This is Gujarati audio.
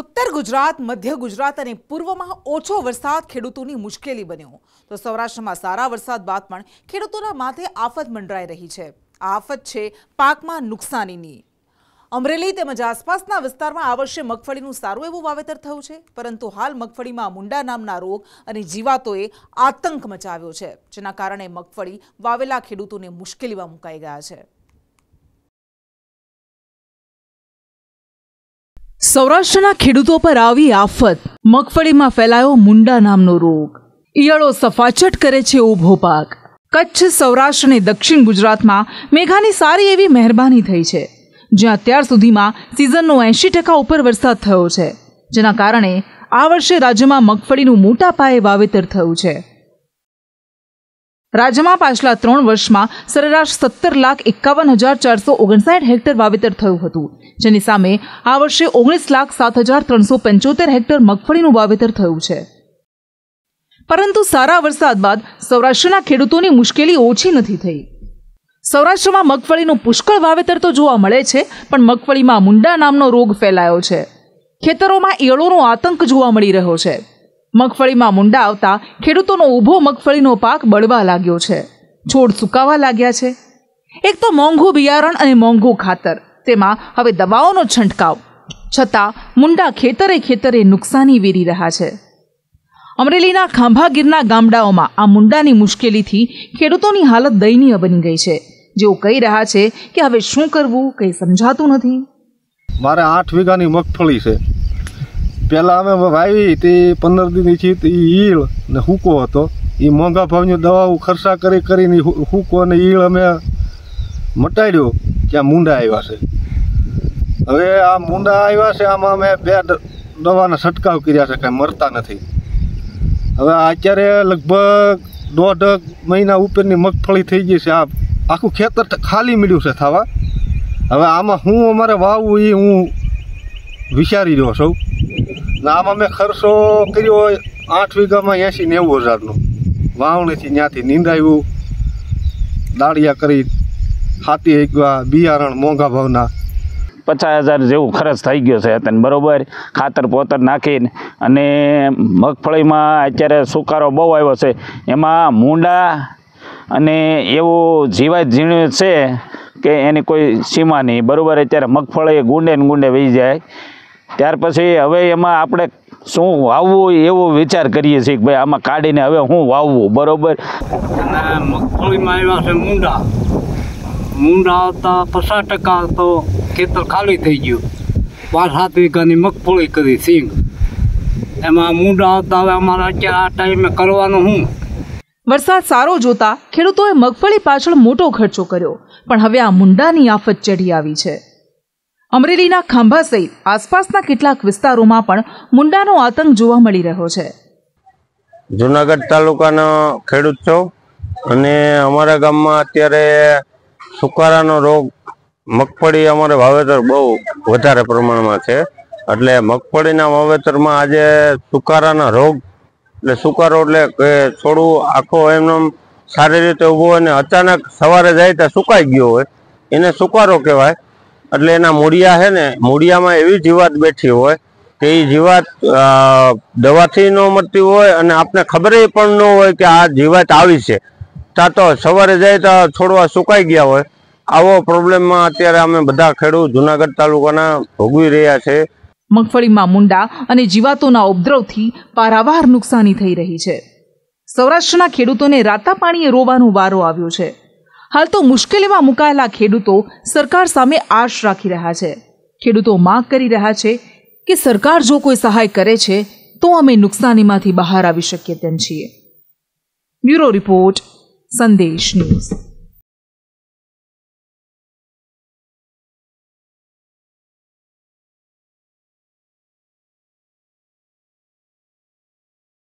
ઉત્તર ગુજરાત મધ્ય ગુજરાત અને પૂર્વમાં ઓછો વરસાદ ખેડૂતોની મુશ્કેલી બન્યો તો સૌરાષ્ટ્રમાં સારા વરસાદ બાદ પણ ખેડૂતોના માથે આફત મંડરાઈ રહી છે આ આફત છે પાકમાં નુકસાનીની અમરેલી તેમજ આસપાસના વિસ્તારમાં આ વર્ષે મગફળીનું સારું એવું વાવેતર થયું છે પરંતુ હાલ મગફળીમાં મુંડા નામના રોગ અને જીવાતોએ આતંક મચાવ્યો છે જેના કારણે મગફળી વાવેલા ખેડૂતોને મુશ્કેલીમાં મુકાઈ ગયા છે સૌરાષ્ટ્રના ખેડૂતો પર આવી આફત મગફળીમાં ફેલાયો મુંડા નામનો રોગ ઈયળો સફાચટ કરે છે ઉભો પાક કચ્છ સૌરાષ્ટ્ર અને દક્ષિણ ગુજરાતમાં મેઘાની સારી એવી મહેરબાની થઈ છે જ્યાં અત્યાર સુધીમાં સિઝનનો એંશી ટકા ઉપર વરસાદ થયો છે જેના કારણે આ વર્ષે રાજ્યમાં મગફળીનું મોટા પાયે વાવેતર થયું છે રાજ્યમાં પાછલા ત્રણ વર્ષમાં સરેરાશ સત્તર લાખ એકાવન હજાર ચારસો ઓગણસાઠ હેક્ટર વાવેતર થયું હતું જેની સામે આ વર્ષે ઓગણીસ લાખ સાત હજાર ત્રણસો પંચોતેર હેક્ટર મગફળીનું વાવેતર થયું છે પરંતુ સારા વરસાદ બાદ સૌરાષ્ટ્રના ખેડૂતોની મુશ્કેલી ઓછી નથી થઈ સૌરાષ્ટ્રમાં મગફળીનું પુષ્કળ વાવેતર તો જોવા મળે છે પણ મગફળીમાં મુંડા નામનો રોગ ફેલાયો છે ખેતરોમાં ઈયળોનો આતંક જોવા મળી રહ્યો છે મગફળીમાં મુંડા આવતા ખેડૂતોનો ઊભો મગફળીનો પાક બળવા લાગ્યો છે છોડ સુકાવા લાગ્યા છે એક તો મોંઘું બિયારણ અને મોંઘું ખાતર તેમાં હવે દવાઓનો છંટકાવ છતાં મુંડા ખેતરે ખેતરે નુકસાની વેરી રહ્યા છે અમરેલીના ખાંભાગીરના ગામડાઓમાં આ મુંડાની મુશ્કેલીથી ખેડૂતોની હાલત દયનીય બની ગઈ છે જેઓ કહી રહ્યા છે કે હવે શું કરવું કંઈ સમજાતું નથી મારે આઠ વીઘાની મગફળી છે પહેલાં અમે વાવી તે પંદર છે તે ઈળ ને હૂકો હતો એ મોંઘા ભાવની દવાઓ ખર્ચા કરી કરીને હૂકો અને ઈળ અમે મટાડ્યો ત્યાં મૂંડા આવ્યા છે હવે આ મૂંડા આવ્યા છે આમાં અમે બે દવાના છંટકાવ કર્યા છે કાંઈ મરતા નથી હવે અત્યારે લગભગ દોઢ મહિના ઉપરની મગફળી થઈ ગઈ છે આ આખું ખેતર ખાલી મળ્યું છે થવા હવે આમાં હું અમારે વાવવું એ હું વિચારી રહ્યો છું ને આમાં મેં ખર્ચો કર્યો આઠ વીઘામાં એંસી નેવું હજારનો વાવણીથી ત્યાંથી નીંદાયું દાળિયા કરી હાથી એકવા બિયારણ મોંઘા ભાવના પચાસ હજાર જેવું ખર્ચ થઈ ગયો છે અત્યારે બરાબર ખાતર પોતર નાખીને અને મગફળીમાં અત્યારે સુકારો બહુ આવ્યો છે એમાં મૂંડા અને એવું જીવાય ઝીણ્યું છે કે એની કોઈ સીમા નહીં બરાબર અત્યારે મગફળી ગુંડે ને ગુંડે વહી જાય ત્યાર પછી હવે એમાં આપણે શું વાવવું એવો વિચાર કરીએ છીએ કે ભાઈ આમાં કાઢીને હવે હું વાવવું બરોબર મગફળીમાં આવ્યા છે મૂંડા મૂંડા આવતા પચાસ ટકા તો ખેતર ખાલી થઈ ગયું પાંચ સાત મગફળી કરી સિંગ એમાં મૂંડા આવતા હવે અમારા અત્યારે આ ટાઈમે કરવાનું હું વરસાદ સારો જોતા ખેડૂતોએ મગફળી પાછળ મોટો ખર્ચો કર્યો પણ હવે આ મુંડાની આફત ચઢી આવી છે અમરેલીના ખાંભા સહિત આસપાસના કેટલાક વિસ્તારોમાં પણ મુંડાનો આતંક જોવા મળી રહ્યો છે જુનાગઢ તાલુકાનો ખેડૂત છો અને અમારા ગામમાં અત્યારે સુકારાનો રોગ મગફળી અમારે વાવેતર બહુ વધારે પ્રમાણમાં છે એટલે મગફળીના વાવેતરમાં આજે સુકારાના રોગ એટલે સુકારો એટલે કે છોડું આખો એમનો સારી રીતે ઊભો અને અચાનક સવારે જાય ત્યાં સુકાઈ ગયો હોય એને સુકારો કહેવાય એટલે એના મૂળિયા છે ને મૂળિયામાં એવી જીવાત બેઠી હોય કે એ જીવાત દવાથી ન મળતી હોય અને આપને ખબર પણ ન હોય કે આ જીવાત આવી છે ત્યાં તો સવારે જાય ત્યાં છોડવા સુકાઈ ગયા હોય આવો પ્રોબ્લેમમાં અત્યારે અમે બધા ખેડૂત જુનાગઢ તાલુકાના ભોગવી રહ્યા છે મગફળીમાં મુંડા અને જીવાતોના ઉપદ્રવથી પારાવાર નુકસાની થઈ રહી છે સૌરાષ્ટ્રના ખેડૂતોને રાતા પાણીએ રોવાનો વારો આવ્યો છે હાલ તો મુશ્કેલીમાં મુકાયેલા ખેડૂતો સરકાર સામે આશ રાખી રહ્યા છે ખેડૂતો માગ કરી રહ્યા છે કે સરકાર જો કોઈ સહાય કરે છે તો અમે નુકસાનીમાંથી બહાર આવી શકીએ તેમ છીએ બ્યુરો રિપોર્ટ સંદેશ ન્યૂઝ